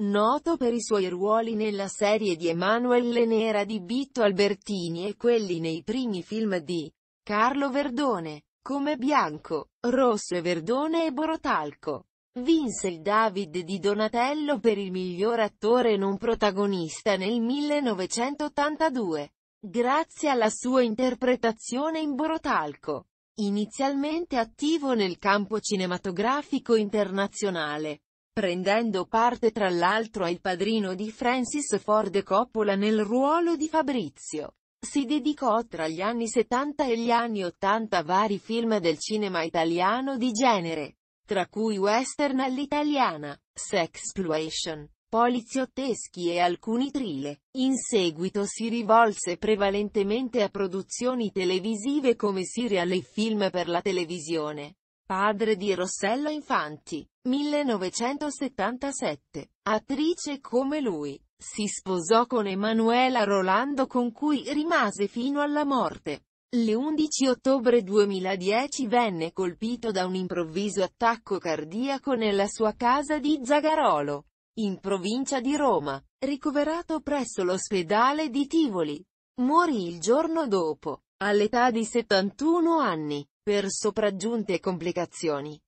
noto per i suoi ruoli nella serie di Emanuele Nera di Bitto Albertini e quelli nei primi film di Carlo Verdone, come Bianco, Rosso e Verdone e Borotalco. Vinse il David di Donatello per il miglior attore non protagonista nel 1982, grazie alla sua interpretazione in Borotalco. Inizialmente attivo nel campo cinematografico internazionale, prendendo parte tra l'altro al padrino di Francis Ford Coppola nel ruolo di Fabrizio. Si dedicò tra gli anni 70 e gli anni 80 a vari film del cinema italiano di genere, tra cui western all'italiana, sexploitation, poliziotteschi e alcuni trile. In seguito si rivolse prevalentemente a produzioni televisive come serial e film per la televisione. Padre di Rossello Infanti, 1977. Attrice come lui, si sposò con Emanuela Rolando con cui rimase fino alla morte. L'11 ottobre 2010 venne colpito da un improvviso attacco cardiaco nella sua casa di Zagarolo, in provincia di Roma, ricoverato presso l'ospedale di Tivoli. Morì il giorno dopo all'età di 71 anni, per sopraggiunte complicazioni.